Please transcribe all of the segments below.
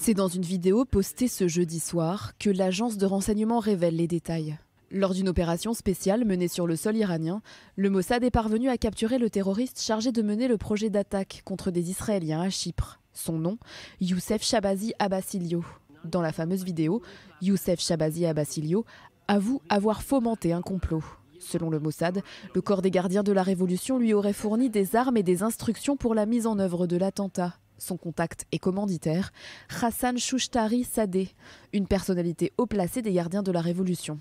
C'est dans une vidéo postée ce jeudi soir que l'agence de renseignement révèle les détails. Lors d'une opération spéciale menée sur le sol iranien, le Mossad est parvenu à capturer le terroriste chargé de mener le projet d'attaque contre des Israéliens à Chypre. Son nom, Youssef Shabazi Abbasilio. Dans la fameuse vidéo, Youssef Shabazi Abbasilio avoue avoir fomenté un complot. Selon le Mossad, le corps des gardiens de la Révolution lui aurait fourni des armes et des instructions pour la mise en œuvre de l'attentat son contact est commanditaire, Hassan Chouchtari Sadeh, une personnalité haut placée des gardiens de la Révolution.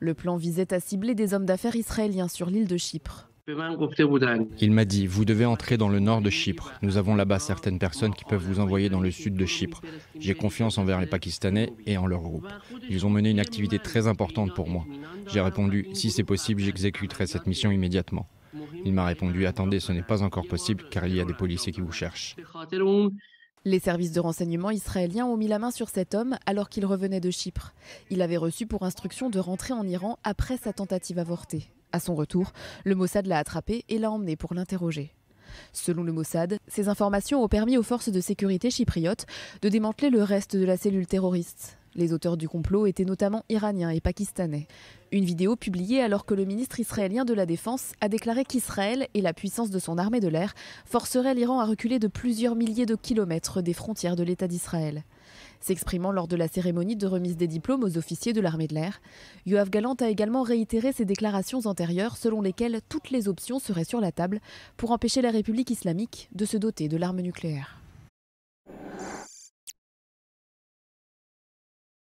Le plan visait à cibler des hommes d'affaires israéliens sur l'île de Chypre. Il m'a dit, vous devez entrer dans le nord de Chypre. Nous avons là-bas certaines personnes qui peuvent vous envoyer dans le sud de Chypre. J'ai confiance envers les Pakistanais et en leur groupe. Ils ont mené une activité très importante pour moi. J'ai répondu, si c'est possible, j'exécuterai cette mission immédiatement. Il m'a répondu Attendez, ce n'est pas encore possible car il y a des policiers qui vous cherchent. Les services de renseignement israéliens ont mis la main sur cet homme alors qu'il revenait de Chypre. Il avait reçu pour instruction de rentrer en Iran après sa tentative avortée. À son retour, le Mossad l'a attrapé et l'a emmené pour l'interroger. Selon le Mossad, ces informations ont permis aux forces de sécurité chypriotes de démanteler le reste de la cellule terroriste. Les auteurs du complot étaient notamment iraniens et pakistanais. Une vidéo publiée alors que le ministre israélien de la Défense a déclaré qu'Israël et la puissance de son armée de l'air forceraient l'Iran à reculer de plusieurs milliers de kilomètres des frontières de l'État d'Israël. S'exprimant lors de la cérémonie de remise des diplômes aux officiers de l'armée de l'air, Yoav Galant a également réitéré ses déclarations antérieures selon lesquelles toutes les options seraient sur la table pour empêcher la République islamique de se doter de l'arme nucléaire.